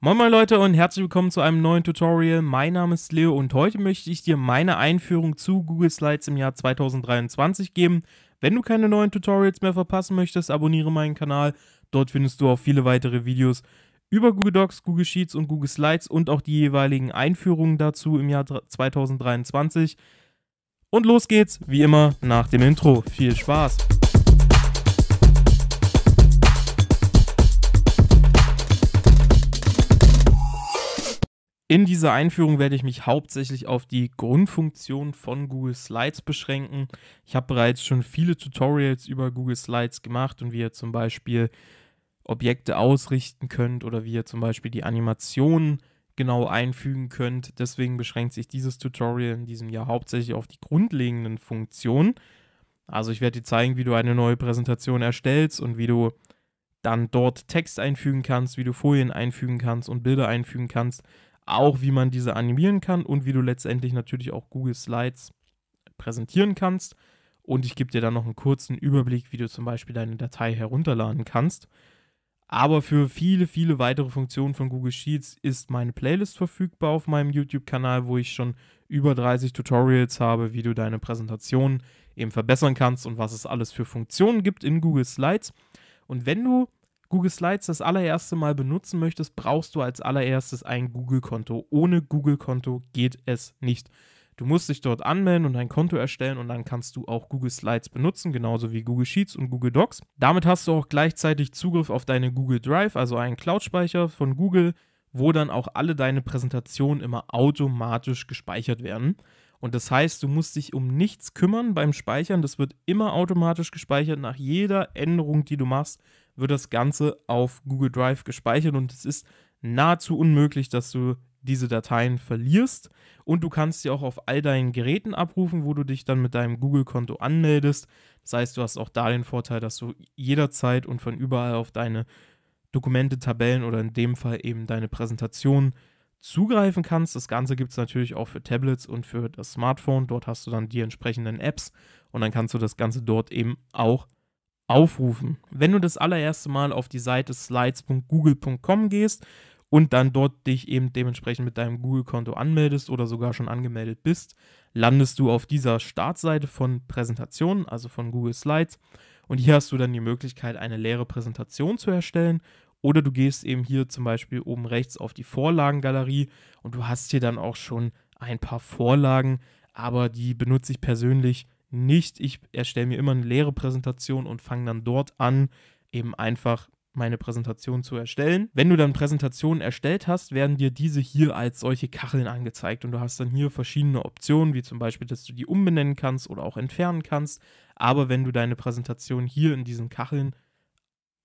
Moin moin Leute und herzlich willkommen zu einem neuen Tutorial. Mein Name ist Leo und heute möchte ich dir meine Einführung zu Google Slides im Jahr 2023 geben. Wenn du keine neuen Tutorials mehr verpassen möchtest, abonniere meinen Kanal. Dort findest du auch viele weitere Videos über Google Docs, Google Sheets und Google Slides und auch die jeweiligen Einführungen dazu im Jahr 2023. Und los geht's, wie immer nach dem Intro. Viel Spaß! In dieser Einführung werde ich mich hauptsächlich auf die Grundfunktion von Google Slides beschränken. Ich habe bereits schon viele Tutorials über Google Slides gemacht und wie ihr zum Beispiel Objekte ausrichten könnt oder wie ihr zum Beispiel die Animationen genau einfügen könnt. Deswegen beschränkt sich dieses Tutorial in diesem Jahr hauptsächlich auf die grundlegenden Funktionen. Also ich werde dir zeigen, wie du eine neue Präsentation erstellst und wie du dann dort Text einfügen kannst, wie du Folien einfügen kannst und Bilder einfügen kannst auch wie man diese animieren kann und wie du letztendlich natürlich auch Google Slides präsentieren kannst. Und ich gebe dir dann noch einen kurzen Überblick, wie du zum Beispiel deine Datei herunterladen kannst. Aber für viele, viele weitere Funktionen von Google Sheets ist meine Playlist verfügbar auf meinem YouTube-Kanal, wo ich schon über 30 Tutorials habe, wie du deine Präsentation eben verbessern kannst und was es alles für Funktionen gibt in Google Slides. Und wenn du Google Slides das allererste Mal benutzen möchtest, brauchst du als allererstes ein Google-Konto. Ohne Google-Konto geht es nicht. Du musst dich dort anmelden und ein Konto erstellen und dann kannst du auch Google Slides benutzen, genauso wie Google Sheets und Google Docs. Damit hast du auch gleichzeitig Zugriff auf deine Google Drive, also einen Cloud-Speicher von Google, wo dann auch alle deine Präsentationen immer automatisch gespeichert werden. Und das heißt, du musst dich um nichts kümmern beim Speichern. Das wird immer automatisch gespeichert nach jeder Änderung, die du machst wird das Ganze auf Google Drive gespeichert und es ist nahezu unmöglich, dass du diese Dateien verlierst und du kannst sie auch auf all deinen Geräten abrufen, wo du dich dann mit deinem Google-Konto anmeldest. Das heißt, du hast auch da den Vorteil, dass du jederzeit und von überall auf deine Dokumente, Tabellen oder in dem Fall eben deine Präsentation zugreifen kannst. Das Ganze gibt es natürlich auch für Tablets und für das Smartphone. Dort hast du dann die entsprechenden Apps und dann kannst du das Ganze dort eben auch aufrufen. Wenn du das allererste Mal auf die Seite slides.google.com gehst und dann dort dich eben dementsprechend mit deinem Google-Konto anmeldest oder sogar schon angemeldet bist, landest du auf dieser Startseite von Präsentationen, also von Google Slides. Und hier hast du dann die Möglichkeit, eine leere Präsentation zu erstellen. Oder du gehst eben hier zum Beispiel oben rechts auf die Vorlagengalerie und du hast hier dann auch schon ein paar Vorlagen, aber die benutze ich persönlich nicht. Ich erstelle mir immer eine leere Präsentation und fange dann dort an, eben einfach meine Präsentation zu erstellen. Wenn du dann Präsentationen erstellt hast, werden dir diese hier als solche Kacheln angezeigt und du hast dann hier verschiedene Optionen, wie zum Beispiel, dass du die umbenennen kannst oder auch entfernen kannst. Aber wenn du deine Präsentation hier in diesen Kacheln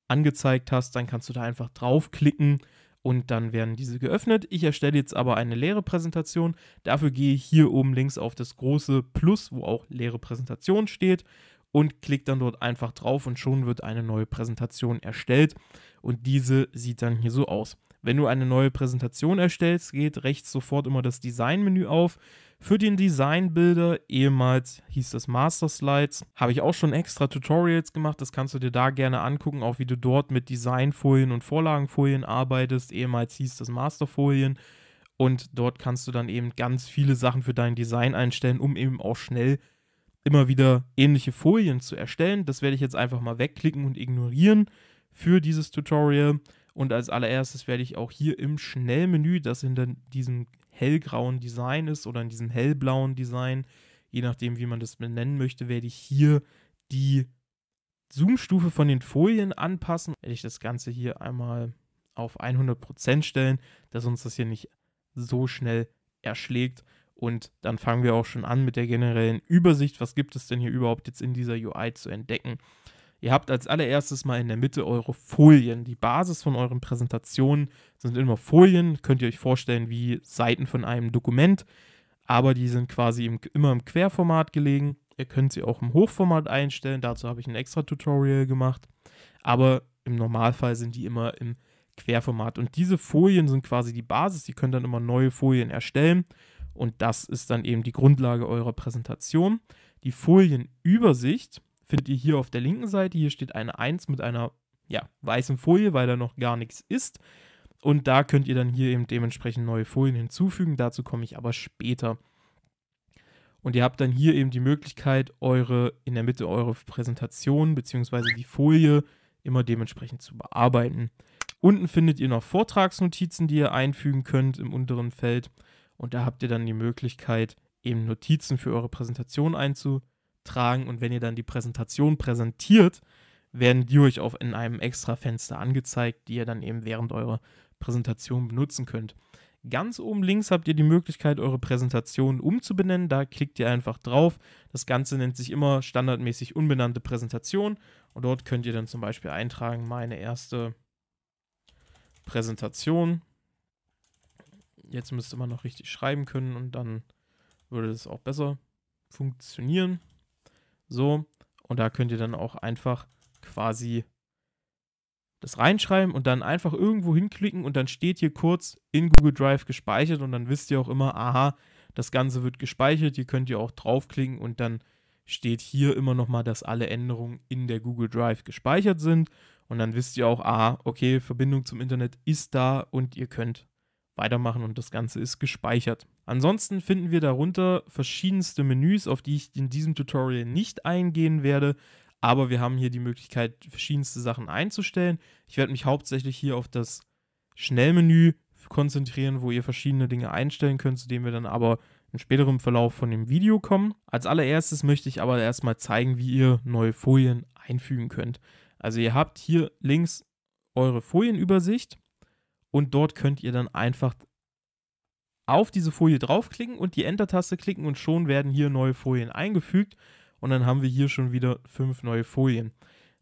angezeigt hast, dann kannst du da einfach draufklicken und dann werden diese geöffnet. Ich erstelle jetzt aber eine leere Präsentation. Dafür gehe ich hier oben links auf das große Plus, wo auch leere Präsentation steht und klickt dann dort einfach drauf und schon wird eine neue Präsentation erstellt und diese sieht dann hier so aus. Wenn du eine neue Präsentation erstellst, geht rechts sofort immer das Design-Menü auf. Für den Design Builder, ehemals hieß das Master Slides, habe ich auch schon extra Tutorials gemacht. Das kannst du dir da gerne angucken, auch wie du dort mit Designfolien und Vorlagenfolien arbeitest. Ehemals hieß das Masterfolien. Und dort kannst du dann eben ganz viele Sachen für dein Design einstellen, um eben auch schnell immer wieder ähnliche Folien zu erstellen. Das werde ich jetzt einfach mal wegklicken und ignorieren für dieses Tutorial. Und als allererstes werde ich auch hier im Schnellmenü, das hinter diesem hellgrauen Design ist oder in diesem hellblauen Design, je nachdem, wie man das benennen möchte, werde ich hier die Zoom-Stufe von den Folien anpassen. Werde ich das Ganze hier einmal auf 100% stellen, dass uns das hier nicht so schnell erschlägt. Und dann fangen wir auch schon an mit der generellen Übersicht. Was gibt es denn hier überhaupt jetzt in dieser UI zu entdecken? Ihr habt als allererstes mal in der Mitte eure Folien. Die Basis von euren Präsentationen sind immer Folien. Könnt ihr euch vorstellen wie Seiten von einem Dokument, aber die sind quasi im, immer im Querformat gelegen. Ihr könnt sie auch im Hochformat einstellen. Dazu habe ich ein extra Tutorial gemacht. Aber im Normalfall sind die immer im Querformat. Und diese Folien sind quasi die Basis. Die können dann immer neue Folien erstellen. Und das ist dann eben die Grundlage eurer Präsentation. Die Folienübersicht findet ihr hier auf der linken Seite. Hier steht eine 1 mit einer ja, weißen Folie, weil da noch gar nichts ist. Und da könnt ihr dann hier eben dementsprechend neue Folien hinzufügen. Dazu komme ich aber später. Und ihr habt dann hier eben die Möglichkeit, eure in der Mitte eure Präsentation bzw. die Folie immer dementsprechend zu bearbeiten. Unten findet ihr noch Vortragsnotizen, die ihr einfügen könnt im unteren Feld. Und da habt ihr dann die Möglichkeit, eben Notizen für eure Präsentation einzufügen tragen und wenn ihr dann die Präsentation präsentiert, werden die euch auch in einem extra Fenster angezeigt, die ihr dann eben während eurer Präsentation benutzen könnt. Ganz oben links habt ihr die Möglichkeit, eure Präsentation umzubenennen. Da klickt ihr einfach drauf. Das Ganze nennt sich immer standardmäßig unbenannte Präsentation. Und dort könnt ihr dann zum Beispiel eintragen, meine erste Präsentation. Jetzt müsste man noch richtig schreiben können und dann würde es auch besser funktionieren. So, und da könnt ihr dann auch einfach quasi das reinschreiben und dann einfach irgendwo hinklicken und dann steht hier kurz in Google Drive gespeichert und dann wisst ihr auch immer, aha, das Ganze wird gespeichert, ihr könnt ihr auch draufklicken und dann steht hier immer nochmal, dass alle Änderungen in der Google Drive gespeichert sind und dann wisst ihr auch, aha, okay, Verbindung zum Internet ist da und ihr könnt weitermachen und das Ganze ist gespeichert. Ansonsten finden wir darunter verschiedenste Menüs, auf die ich in diesem Tutorial nicht eingehen werde, aber wir haben hier die Möglichkeit, verschiedenste Sachen einzustellen. Ich werde mich hauptsächlich hier auf das Schnellmenü konzentrieren, wo ihr verschiedene Dinge einstellen könnt, zu denen wir dann aber im späteren Verlauf von dem Video kommen. Als allererstes möchte ich aber erstmal zeigen, wie ihr neue Folien einfügen könnt. Also ihr habt hier links eure Folienübersicht und dort könnt ihr dann einfach auf diese Folie draufklicken und die Enter-Taste klicken und schon werden hier neue Folien eingefügt und dann haben wir hier schon wieder fünf neue Folien.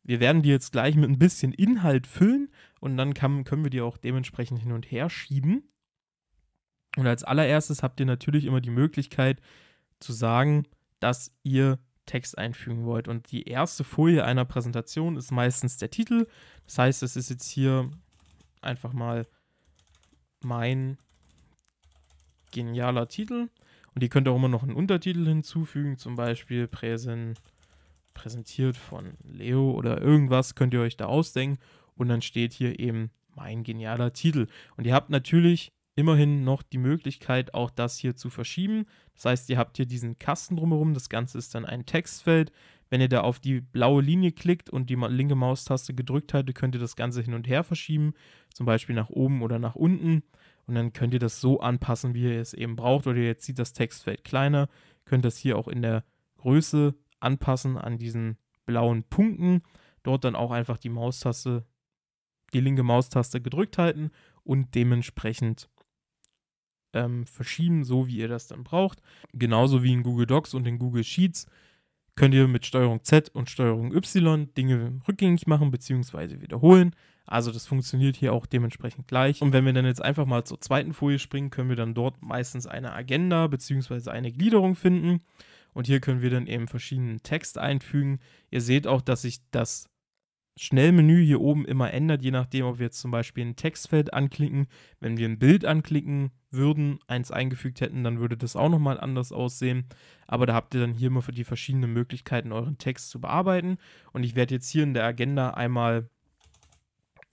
Wir werden die jetzt gleich mit ein bisschen Inhalt füllen und dann kann, können wir die auch dementsprechend hin und her schieben. Und als allererstes habt ihr natürlich immer die Möglichkeit zu sagen, dass ihr Text einfügen wollt. Und die erste Folie einer Präsentation ist meistens der Titel. Das heißt, es ist jetzt hier einfach mal mein genialer Titel. Und ihr könnt auch immer noch einen Untertitel hinzufügen, zum Beispiel Präsen, präsentiert von Leo oder irgendwas, könnt ihr euch da ausdenken. Und dann steht hier eben mein genialer Titel. Und ihr habt natürlich immerhin noch die Möglichkeit, auch das hier zu verschieben. Das heißt, ihr habt hier diesen Kasten drumherum, das Ganze ist dann ein Textfeld. Wenn ihr da auf die blaue Linie klickt und die linke Maustaste gedrückt haltet, könnt ihr das Ganze hin und her verschieben, zum Beispiel nach oben oder nach unten und dann könnt ihr das so anpassen, wie ihr es eben braucht. Oder ihr jetzt sieht das Textfeld kleiner, könnt das hier auch in der Größe anpassen an diesen blauen Punkten. Dort dann auch einfach die Maustaste, die linke Maustaste gedrückt halten und dementsprechend ähm, verschieben, so wie ihr das dann braucht. Genauso wie in Google Docs und in Google Sheets könnt ihr mit Steuerung Z und Steuerung Y Dinge rückgängig machen bzw. wiederholen. Also das funktioniert hier auch dementsprechend gleich. Und wenn wir dann jetzt einfach mal zur zweiten Folie springen, können wir dann dort meistens eine Agenda bzw. eine Gliederung finden. Und hier können wir dann eben verschiedenen Text einfügen. Ihr seht auch, dass sich das Schnellmenü hier oben immer ändert, je nachdem, ob wir jetzt zum Beispiel ein Textfeld anklicken. Wenn wir ein Bild anklicken würden, eins eingefügt hätten, dann würde das auch nochmal anders aussehen. Aber da habt ihr dann hier immer für die verschiedenen Möglichkeiten, euren Text zu bearbeiten. Und ich werde jetzt hier in der Agenda einmal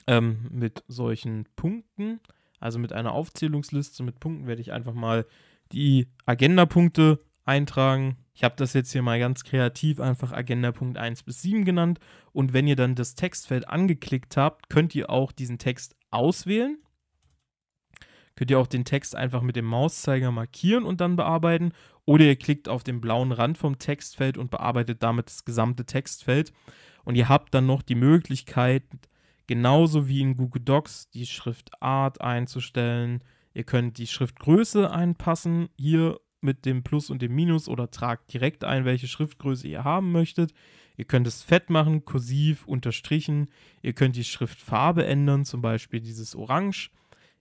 ähm, mit solchen Punkten. Also mit einer Aufzählungsliste mit Punkten werde ich einfach mal die Agenda-Punkte eintragen. Ich habe das jetzt hier mal ganz kreativ einfach Agenda-Punkt 1 bis 7 genannt. Und wenn ihr dann das Textfeld angeklickt habt, könnt ihr auch diesen Text auswählen. Könnt ihr auch den Text einfach mit dem Mauszeiger markieren und dann bearbeiten. Oder ihr klickt auf den blauen Rand vom Textfeld und bearbeitet damit das gesamte Textfeld. Und ihr habt dann noch die Möglichkeit, Genauso wie in Google Docs die Schriftart einzustellen. Ihr könnt die Schriftgröße einpassen. Hier mit dem Plus und dem Minus oder tragt direkt ein, welche Schriftgröße ihr haben möchtet. Ihr könnt es fett machen, kursiv, unterstrichen. Ihr könnt die Schriftfarbe ändern, zum Beispiel dieses Orange.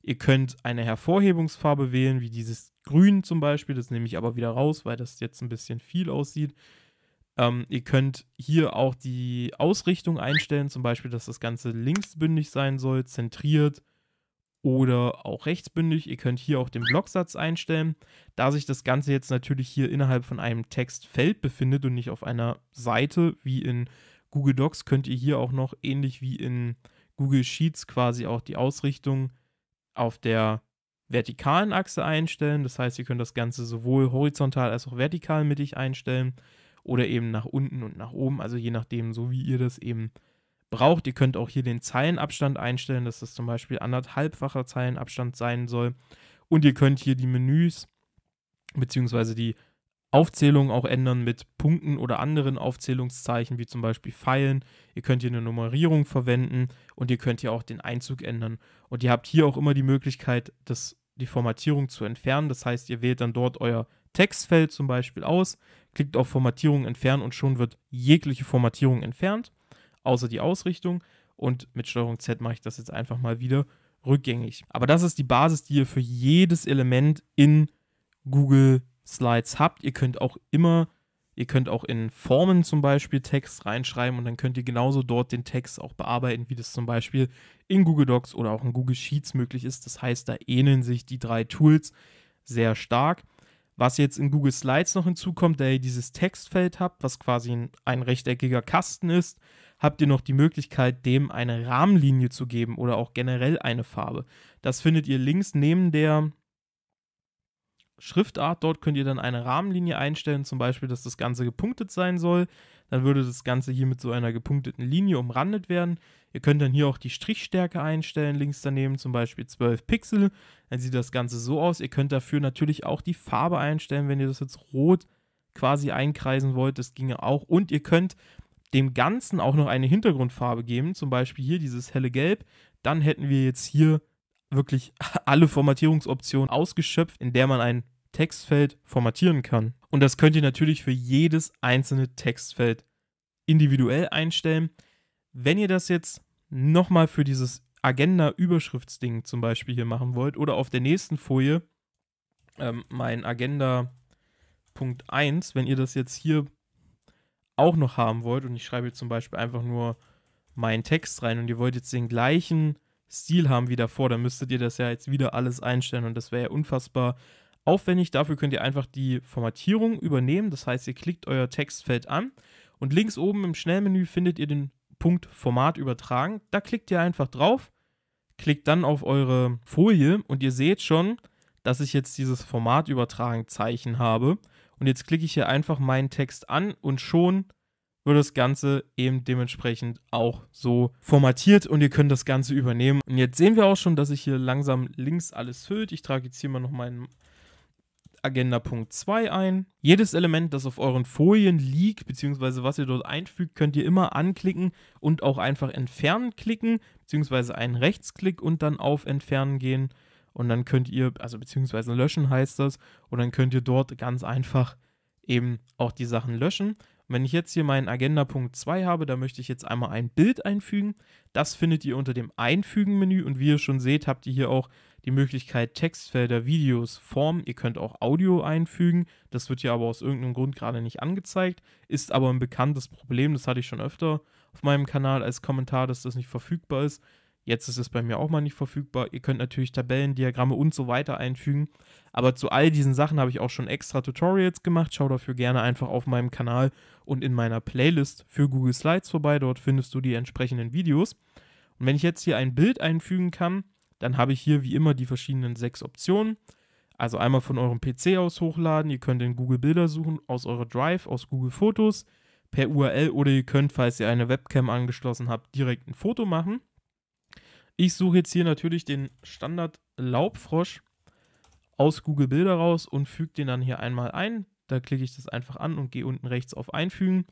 Ihr könnt eine Hervorhebungsfarbe wählen, wie dieses Grün zum Beispiel. Das nehme ich aber wieder raus, weil das jetzt ein bisschen viel aussieht. Ähm, ihr könnt hier auch die Ausrichtung einstellen, zum Beispiel, dass das Ganze linksbündig sein soll, zentriert oder auch rechtsbündig. Ihr könnt hier auch den Blocksatz einstellen. Da sich das Ganze jetzt natürlich hier innerhalb von einem Textfeld befindet und nicht auf einer Seite wie in Google Docs, könnt ihr hier auch noch ähnlich wie in Google Sheets quasi auch die Ausrichtung auf der vertikalen Achse einstellen. Das heißt, ihr könnt das Ganze sowohl horizontal als auch vertikal mittig einstellen oder eben nach unten und nach oben. Also je nachdem, so wie ihr das eben braucht. Ihr könnt auch hier den Zeilenabstand einstellen, dass das zum Beispiel anderthalbfacher Zeilenabstand sein soll. Und ihr könnt hier die Menüs bzw. die Aufzählung auch ändern mit Punkten oder anderen Aufzählungszeichen, wie zum Beispiel Pfeilen. Ihr könnt hier eine Nummerierung verwenden und ihr könnt hier auch den Einzug ändern. Und ihr habt hier auch immer die Möglichkeit, das, die Formatierung zu entfernen. Das heißt, ihr wählt dann dort euer Textfeld zum Beispiel aus, klickt auf Formatierung entfernen und schon wird jegliche Formatierung entfernt, außer die Ausrichtung. Und mit STRG Z mache ich das jetzt einfach mal wieder rückgängig. Aber das ist die Basis, die ihr für jedes Element in Google Slides habt. Ihr könnt auch immer, ihr könnt auch in Formen zum Beispiel Text reinschreiben und dann könnt ihr genauso dort den Text auch bearbeiten, wie das zum Beispiel in Google Docs oder auch in Google Sheets möglich ist. Das heißt, da ähneln sich die drei Tools sehr stark. Was jetzt in Google Slides noch hinzukommt, da ihr dieses Textfeld habt, was quasi ein, ein rechteckiger Kasten ist, habt ihr noch die Möglichkeit, dem eine Rahmenlinie zu geben oder auch generell eine Farbe. Das findet ihr links neben der Schriftart. Dort könnt ihr dann eine Rahmenlinie einstellen, zum Beispiel, dass das Ganze gepunktet sein soll dann würde das Ganze hier mit so einer gepunkteten Linie umrandet werden. Ihr könnt dann hier auch die Strichstärke einstellen, links daneben zum Beispiel 12 Pixel. Dann sieht das Ganze so aus. Ihr könnt dafür natürlich auch die Farbe einstellen, wenn ihr das jetzt rot quasi einkreisen wollt. Das ginge auch. Und ihr könnt dem Ganzen auch noch eine Hintergrundfarbe geben, zum Beispiel hier dieses helle Gelb. Dann hätten wir jetzt hier wirklich alle Formatierungsoptionen ausgeschöpft, in der man ein Textfeld formatieren kann. Und das könnt ihr natürlich für jedes einzelne Textfeld individuell einstellen. Wenn ihr das jetzt nochmal für dieses Agenda-Überschriftsding zum Beispiel hier machen wollt oder auf der nächsten Folie ähm, mein Agenda Punkt 1, wenn ihr das jetzt hier auch noch haben wollt und ich schreibe jetzt zum Beispiel einfach nur meinen Text rein und ihr wollt jetzt den gleichen Stil haben wie davor, dann müsstet ihr das ja jetzt wieder alles einstellen und das wäre ja unfassbar aufwendig. Dafür könnt ihr einfach die Formatierung übernehmen. Das heißt, ihr klickt euer Textfeld an und links oben im Schnellmenü findet ihr den Punkt Format übertragen. Da klickt ihr einfach drauf, klickt dann auf eure Folie und ihr seht schon, dass ich jetzt dieses Format übertragen Zeichen habe. Und jetzt klicke ich hier einfach meinen Text an und schon wird das Ganze eben dementsprechend auch so formatiert und ihr könnt das Ganze übernehmen. Und jetzt sehen wir auch schon, dass sich hier langsam links alles füllt. Ich trage jetzt hier mal noch meinen Agenda Punkt 2 ein. Jedes Element, das auf euren Folien liegt, beziehungsweise was ihr dort einfügt, könnt ihr immer anklicken und auch einfach entfernen klicken, beziehungsweise einen Rechtsklick und dann auf entfernen gehen. Und dann könnt ihr, also beziehungsweise löschen heißt das, und dann könnt ihr dort ganz einfach eben auch die Sachen löschen. Und wenn ich jetzt hier meinen Agenda Punkt 2 habe, da möchte ich jetzt einmal ein Bild einfügen. Das findet ihr unter dem Einfügen-Menü und wie ihr schon seht, habt ihr hier auch die Möglichkeit, Textfelder, Videos, Formen. Ihr könnt auch Audio einfügen. Das wird ja aber aus irgendeinem Grund gerade nicht angezeigt. Ist aber ein bekanntes Problem. Das hatte ich schon öfter auf meinem Kanal als Kommentar, dass das nicht verfügbar ist. Jetzt ist es bei mir auch mal nicht verfügbar. Ihr könnt natürlich Tabellen, Diagramme und so weiter einfügen. Aber zu all diesen Sachen habe ich auch schon extra Tutorials gemacht. Schau dafür gerne einfach auf meinem Kanal und in meiner Playlist für Google Slides vorbei. Dort findest du die entsprechenden Videos. Und wenn ich jetzt hier ein Bild einfügen kann, dann habe ich hier wie immer die verschiedenen sechs Optionen. Also einmal von eurem PC aus hochladen, ihr könnt in Google Bilder suchen, aus eurer Drive, aus Google Fotos, per URL oder ihr könnt, falls ihr eine Webcam angeschlossen habt, direkt ein Foto machen. Ich suche jetzt hier natürlich den Standard Laubfrosch aus Google Bilder raus und füge den dann hier einmal ein. Da klicke ich das einfach an und gehe unten rechts auf Einfügen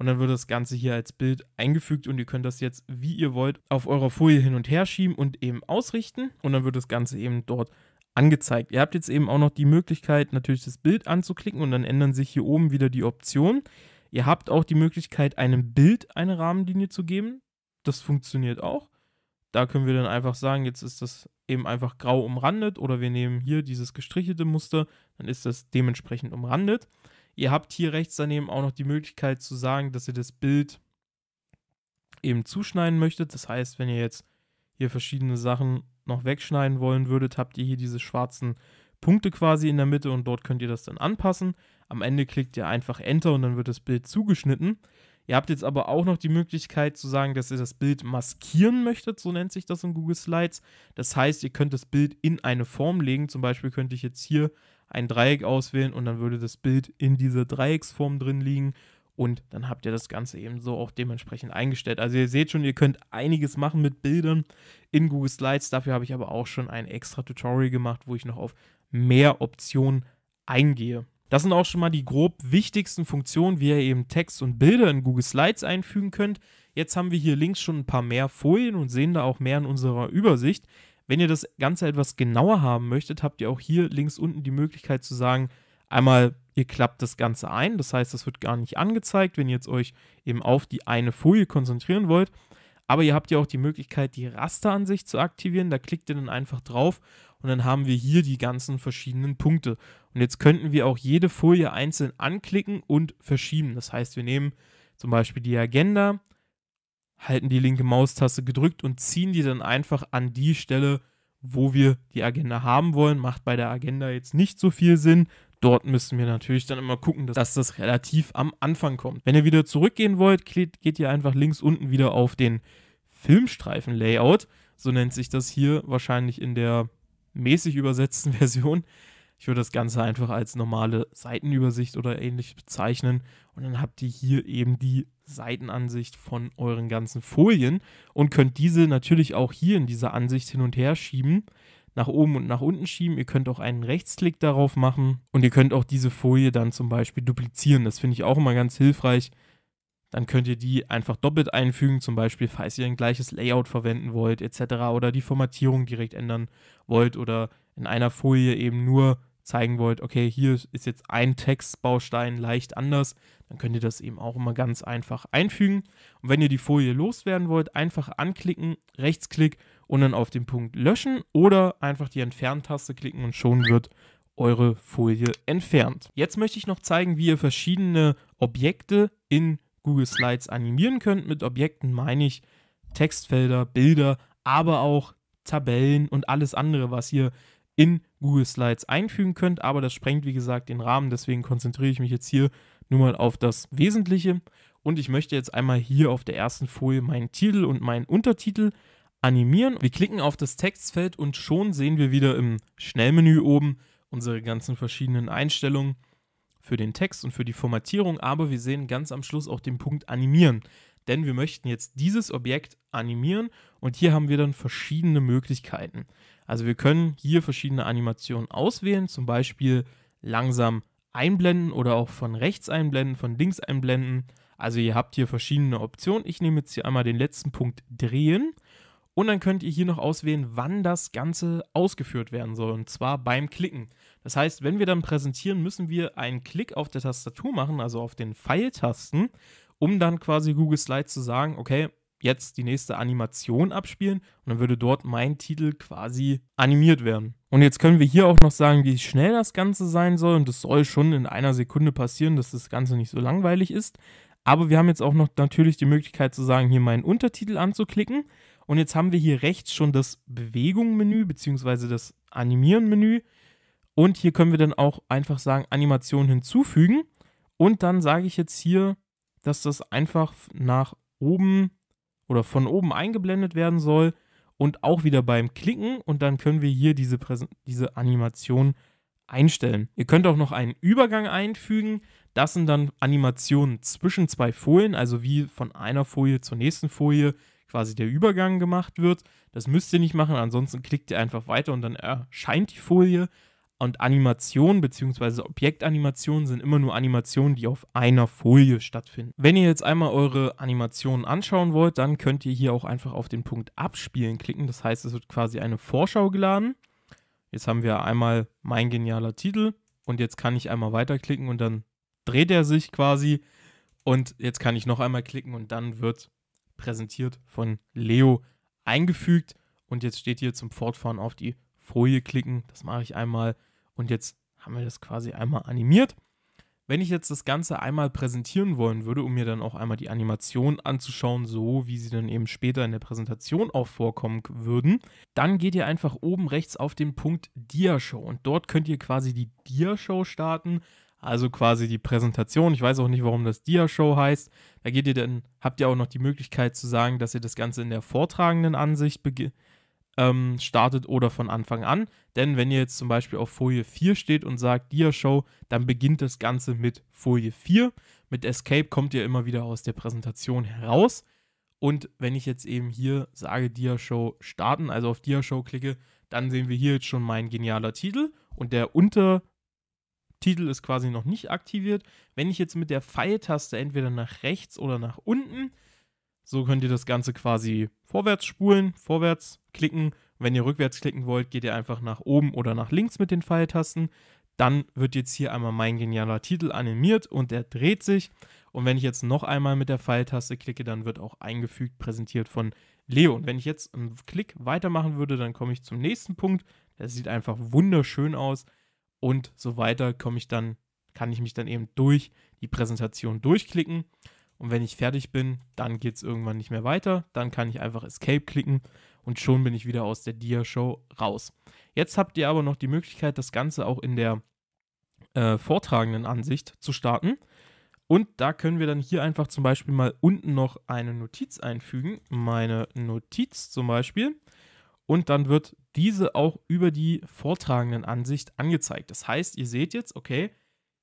und dann wird das Ganze hier als Bild eingefügt und ihr könnt das jetzt, wie ihr wollt, auf eurer Folie hin und her schieben und eben ausrichten und dann wird das Ganze eben dort angezeigt. Ihr habt jetzt eben auch noch die Möglichkeit, natürlich das Bild anzuklicken und dann ändern sich hier oben wieder die Optionen. Ihr habt auch die Möglichkeit, einem Bild eine Rahmenlinie zu geben. Das funktioniert auch. Da können wir dann einfach sagen, jetzt ist das eben einfach grau umrandet oder wir nehmen hier dieses gestrichelte Muster, dann ist das dementsprechend umrandet. Ihr habt hier rechts daneben auch noch die Möglichkeit zu sagen, dass ihr das Bild eben zuschneiden möchtet. Das heißt, wenn ihr jetzt hier verschiedene Sachen noch wegschneiden wollen würdet, habt ihr hier diese schwarzen Punkte quasi in der Mitte und dort könnt ihr das dann anpassen. Am Ende klickt ihr einfach Enter und dann wird das Bild zugeschnitten. Ihr habt jetzt aber auch noch die Möglichkeit zu sagen, dass ihr das Bild maskieren möchtet, so nennt sich das in Google Slides. Das heißt, ihr könnt das Bild in eine Form legen. Zum Beispiel könnte ich jetzt hier ein Dreieck auswählen und dann würde das Bild in dieser Dreiecksform drin liegen und dann habt ihr das Ganze eben so auch dementsprechend eingestellt. Also ihr seht schon, ihr könnt einiges machen mit Bildern in Google Slides. Dafür habe ich aber auch schon ein extra Tutorial gemacht, wo ich noch auf mehr Optionen eingehe. Das sind auch schon mal die grob wichtigsten Funktionen, wie ihr eben Text und Bilder in Google Slides einfügen könnt. Jetzt haben wir hier links schon ein paar mehr Folien und sehen da auch mehr in unserer Übersicht. Wenn ihr das Ganze etwas genauer haben möchtet, habt ihr auch hier links unten die Möglichkeit zu sagen, einmal ihr klappt das Ganze ein, das heißt, das wird gar nicht angezeigt, wenn ihr jetzt euch eben auf die eine Folie konzentrieren wollt. Aber ihr habt ja auch die Möglichkeit, die Rasteransicht zu aktivieren. Da klickt ihr dann einfach drauf und dann haben wir hier die ganzen verschiedenen Punkte. Und jetzt könnten wir auch jede Folie einzeln anklicken und verschieben. Das heißt, wir nehmen zum Beispiel die Agenda, halten die linke Maustaste gedrückt und ziehen die dann einfach an die Stelle, wo wir die Agenda haben wollen. Macht bei der Agenda jetzt nicht so viel Sinn. Dort müssen wir natürlich dann immer gucken, dass das relativ am Anfang kommt. Wenn ihr wieder zurückgehen wollt, geht ihr einfach links unten wieder auf den Filmstreifen-Layout. So nennt sich das hier wahrscheinlich in der mäßig übersetzten Version. Ich würde das Ganze einfach als normale Seitenübersicht oder ähnlich bezeichnen. Und dann habt ihr hier eben die Seitenansicht von euren ganzen Folien und könnt diese natürlich auch hier in dieser Ansicht hin und her schieben, nach oben und nach unten schieben. Ihr könnt auch einen Rechtsklick darauf machen und ihr könnt auch diese Folie dann zum Beispiel duplizieren. Das finde ich auch immer ganz hilfreich. Dann könnt ihr die einfach doppelt einfügen, zum Beispiel falls ihr ein gleiches Layout verwenden wollt etc. oder die Formatierung direkt ändern wollt oder in einer Folie eben nur zeigen wollt, okay, hier ist jetzt ein Textbaustein leicht anders, dann könnt ihr das eben auch immer ganz einfach einfügen. Und wenn ihr die Folie loswerden wollt, einfach anklicken, Rechtsklick und dann auf den Punkt löschen oder einfach die Entferntaste klicken und schon wird eure Folie entfernt. Jetzt möchte ich noch zeigen, wie ihr verschiedene Objekte in Google Slides animieren könnt. Mit Objekten meine ich Textfelder, Bilder, aber auch Tabellen und alles andere, was ihr in Google Slides einfügen könnt. Aber das sprengt, wie gesagt, den Rahmen. Deswegen konzentriere ich mich jetzt hier nun mal auf das Wesentliche. Und ich möchte jetzt einmal hier auf der ersten Folie meinen Titel und meinen Untertitel animieren. Wir klicken auf das Textfeld und schon sehen wir wieder im Schnellmenü oben unsere ganzen verschiedenen Einstellungen für den Text und für die Formatierung. Aber wir sehen ganz am Schluss auch den Punkt Animieren. Denn wir möchten jetzt dieses Objekt animieren und hier haben wir dann verschiedene Möglichkeiten. Also wir können hier verschiedene Animationen auswählen, zum Beispiel langsam einblenden oder auch von rechts einblenden, von links einblenden. Also ihr habt hier verschiedene Optionen. Ich nehme jetzt hier einmal den letzten Punkt drehen und dann könnt ihr hier noch auswählen, wann das Ganze ausgeführt werden soll und zwar beim Klicken. Das heißt, wenn wir dann präsentieren, müssen wir einen Klick auf der Tastatur machen, also auf den Pfeiltasten, um dann quasi Google Slides zu sagen, okay, jetzt die nächste Animation abspielen und dann würde dort mein Titel quasi animiert werden. Und jetzt können wir hier auch noch sagen, wie schnell das Ganze sein soll und das soll schon in einer Sekunde passieren, dass das Ganze nicht so langweilig ist. Aber wir haben jetzt auch noch natürlich die Möglichkeit zu sagen, hier meinen Untertitel anzuklicken. Und jetzt haben wir hier rechts schon das Bewegung-Menü bzw. das Animieren-Menü. Und hier können wir dann auch einfach sagen, Animation hinzufügen. Und dann sage ich jetzt hier, dass das einfach nach oben oder von oben eingeblendet werden soll und auch wieder beim Klicken und dann können wir hier diese, Präsen diese Animation einstellen. Ihr könnt auch noch einen Übergang einfügen. Das sind dann Animationen zwischen zwei Folien, also wie von einer Folie zur nächsten Folie quasi der Übergang gemacht wird. Das müsst ihr nicht machen, ansonsten klickt ihr einfach weiter und dann erscheint die Folie und Animationen bzw. Objektanimationen sind immer nur Animationen, die auf einer Folie stattfinden. Wenn ihr jetzt einmal eure Animationen anschauen wollt, dann könnt ihr hier auch einfach auf den Punkt Abspielen klicken. Das heißt, es wird quasi eine Vorschau geladen. Jetzt haben wir einmal mein genialer Titel und jetzt kann ich einmal weiterklicken und dann dreht er sich quasi und jetzt kann ich noch einmal klicken und dann wird präsentiert von Leo eingefügt und jetzt steht hier zum Fortfahren auf die Folie klicken. Das mache ich einmal. Und jetzt haben wir das quasi einmal animiert. Wenn ich jetzt das Ganze einmal präsentieren wollen würde, um mir dann auch einmal die Animation anzuschauen, so wie sie dann eben später in der Präsentation auch vorkommen würden, dann geht ihr einfach oben rechts auf den Punkt Dia-Show und dort könnt ihr quasi die Dia-Show starten, also quasi die Präsentation. Ich weiß auch nicht, warum das Dia-Show heißt. Da geht ihr dann, habt ihr auch noch die Möglichkeit zu sagen, dass ihr das Ganze in der vortragenden Ansicht beginnt ähm, startet oder von Anfang an. Denn wenn ihr jetzt zum Beispiel auf Folie 4 steht und sagt Dia-Show, dann beginnt das Ganze mit Folie 4. Mit Escape kommt ihr immer wieder aus der Präsentation heraus. Und wenn ich jetzt eben hier sage Dia-Show starten, also auf Dia-Show klicke, dann sehen wir hier jetzt schon mein genialer Titel und der Untertitel ist quasi noch nicht aktiviert. Wenn ich jetzt mit der Pfeiltaste entweder nach rechts oder nach unten so könnt ihr das Ganze quasi vorwärts spulen, vorwärts klicken. Wenn ihr rückwärts klicken wollt, geht ihr einfach nach oben oder nach links mit den Pfeiltasten. Dann wird jetzt hier einmal mein genialer Titel animiert und der dreht sich. Und wenn ich jetzt noch einmal mit der Pfeiltaste klicke, dann wird auch eingefügt präsentiert von Leo. Und wenn ich jetzt einen Klick weitermachen würde, dann komme ich zum nächsten Punkt. Der sieht einfach wunderschön aus. Und so weiter komme ich dann, kann ich mich dann eben durch die Präsentation durchklicken. Und wenn ich fertig bin, dann geht es irgendwann nicht mehr weiter. Dann kann ich einfach Escape klicken und schon bin ich wieder aus der Dia-Show raus. Jetzt habt ihr aber noch die Möglichkeit, das Ganze auch in der äh, vortragenden Ansicht zu starten. Und da können wir dann hier einfach zum Beispiel mal unten noch eine Notiz einfügen. Meine Notiz zum Beispiel. Und dann wird diese auch über die vortragenden Ansicht angezeigt. Das heißt, ihr seht jetzt, okay,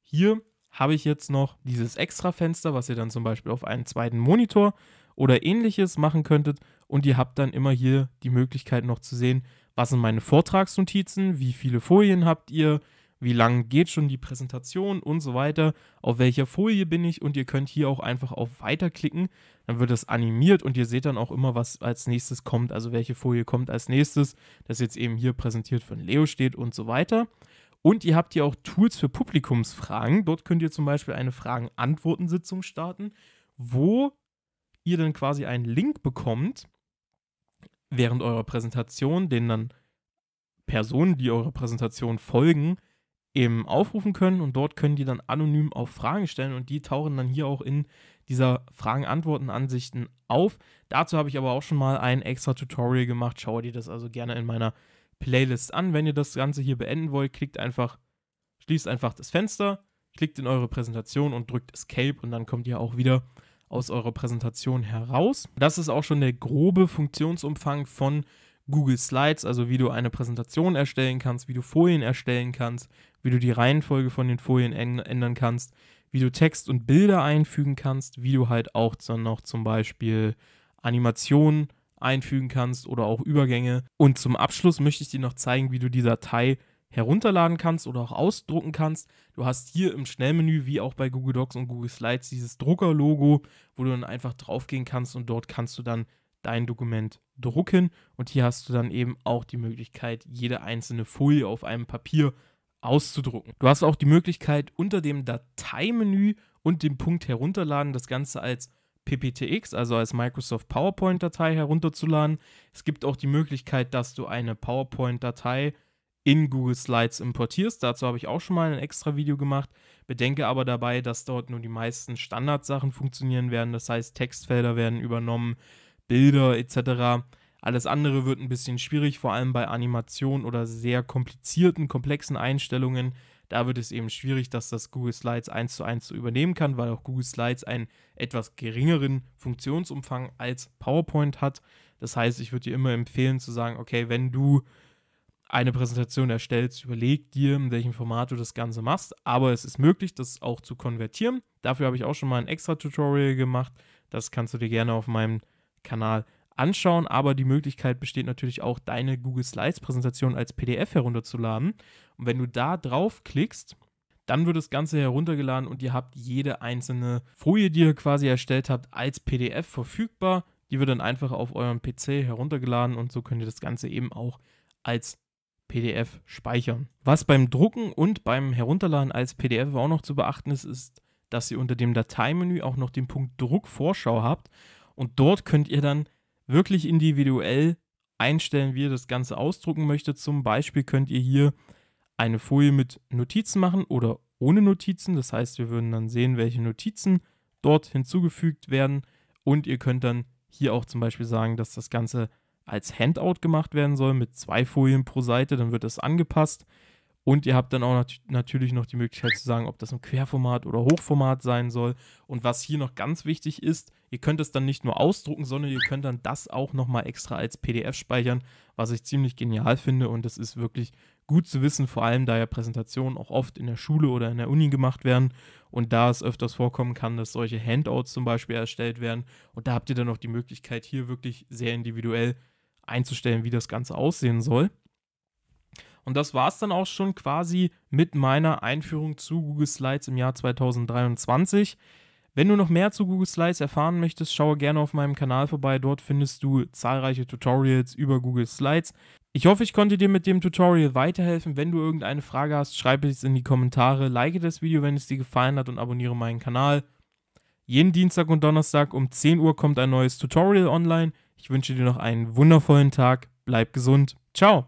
hier habe ich jetzt noch dieses Extra-Fenster, was ihr dann zum Beispiel auf einen zweiten Monitor oder ähnliches machen könntet. Und ihr habt dann immer hier die Möglichkeit noch zu sehen, was sind meine Vortragsnotizen, wie viele Folien habt ihr, wie lange geht schon die Präsentation und so weiter, auf welcher Folie bin ich und ihr könnt hier auch einfach auf Weiter klicken, dann wird das animiert und ihr seht dann auch immer, was als nächstes kommt, also welche Folie kommt als nächstes, das jetzt eben hier präsentiert von Leo steht und so weiter. Und ihr habt hier auch Tools für Publikumsfragen. Dort könnt ihr zum Beispiel eine Fragen-Antworten-Sitzung starten, wo ihr dann quasi einen Link bekommt während eurer Präsentation, den dann Personen, die eurer Präsentation folgen, eben aufrufen können und dort können die dann anonym auch Fragen stellen und die tauchen dann hier auch in dieser Fragen-Antworten-Ansichten auf. Dazu habe ich aber auch schon mal ein extra Tutorial gemacht. Schau dir das also gerne in meiner Playlist an. Wenn ihr das Ganze hier beenden wollt, klickt einfach, schließt einfach das Fenster, klickt in eure Präsentation und drückt Escape und dann kommt ihr auch wieder aus eurer Präsentation heraus. Das ist auch schon der grobe Funktionsumfang von Google Slides, also wie du eine Präsentation erstellen kannst, wie du Folien erstellen kannst, wie du die Reihenfolge von den Folien ändern kannst, wie du Text und Bilder einfügen kannst, wie du halt auch dann noch zum Beispiel Animationen einfügen kannst oder auch Übergänge. Und zum Abschluss möchte ich dir noch zeigen, wie du die Datei herunterladen kannst oder auch ausdrucken kannst. Du hast hier im Schnellmenü, wie auch bei Google Docs und Google Slides, dieses Drucker-Logo, wo du dann einfach draufgehen kannst und dort kannst du dann dein Dokument drucken. Und hier hast du dann eben auch die Möglichkeit, jede einzelne Folie auf einem Papier auszudrucken. Du hast auch die Möglichkeit, unter dem Dateimenü und dem Punkt herunterladen das Ganze als PPTX, also als Microsoft PowerPoint-Datei herunterzuladen. Es gibt auch die Möglichkeit, dass du eine PowerPoint-Datei in Google Slides importierst. Dazu habe ich auch schon mal ein extra Video gemacht. Bedenke aber dabei, dass dort nur die meisten Standardsachen funktionieren werden. Das heißt, Textfelder werden übernommen, Bilder etc. Alles andere wird ein bisschen schwierig, vor allem bei Animationen oder sehr komplizierten, komplexen Einstellungen da wird es eben schwierig, dass das Google Slides eins zu eins zu übernehmen kann, weil auch Google Slides einen etwas geringeren Funktionsumfang als PowerPoint hat. Das heißt, ich würde dir immer empfehlen zu sagen, okay, wenn du eine Präsentation erstellst, überleg dir, in welchem Format du das Ganze machst. Aber es ist möglich, das auch zu konvertieren. Dafür habe ich auch schon mal ein extra Tutorial gemacht. Das kannst du dir gerne auf meinem Kanal anschauen anschauen, aber die Möglichkeit besteht natürlich auch, deine Google Slides Präsentation als PDF herunterzuladen. Und wenn du da draufklickst, dann wird das Ganze heruntergeladen und ihr habt jede einzelne Folie, die ihr quasi erstellt habt, als PDF verfügbar. Die wird dann einfach auf eurem PC heruntergeladen und so könnt ihr das Ganze eben auch als PDF speichern. Was beim Drucken und beim Herunterladen als PDF auch noch zu beachten ist, ist, dass ihr unter dem Dateimenü auch noch den Punkt Druckvorschau habt und dort könnt ihr dann wirklich individuell einstellen, wie ihr das Ganze ausdrucken möchtet. Zum Beispiel könnt ihr hier eine Folie mit Notizen machen oder ohne Notizen. Das heißt, wir würden dann sehen, welche Notizen dort hinzugefügt werden. Und ihr könnt dann hier auch zum Beispiel sagen, dass das Ganze als Handout gemacht werden soll mit zwei Folien pro Seite. Dann wird das angepasst. Und ihr habt dann auch nat natürlich noch die Möglichkeit zu sagen, ob das ein Querformat oder Hochformat sein soll. Und was hier noch ganz wichtig ist, ihr könnt es dann nicht nur ausdrucken, sondern ihr könnt dann das auch nochmal extra als PDF speichern, was ich ziemlich genial finde. Und das ist wirklich gut zu wissen, vor allem da ja Präsentationen auch oft in der Schule oder in der Uni gemacht werden. Und da es öfters vorkommen kann, dass solche Handouts zum Beispiel erstellt werden. Und da habt ihr dann noch die Möglichkeit, hier wirklich sehr individuell einzustellen, wie das Ganze aussehen soll. Und das war es dann auch schon quasi mit meiner Einführung zu Google Slides im Jahr 2023. Wenn du noch mehr zu Google Slides erfahren möchtest, schaue gerne auf meinem Kanal vorbei. Dort findest du zahlreiche Tutorials über Google Slides. Ich hoffe, ich konnte dir mit dem Tutorial weiterhelfen. Wenn du irgendeine Frage hast, schreibe es in die Kommentare. Like das Video, wenn es dir gefallen hat und abonniere meinen Kanal. Jeden Dienstag und Donnerstag um 10 Uhr kommt ein neues Tutorial online. Ich wünsche dir noch einen wundervollen Tag. Bleib gesund. Ciao.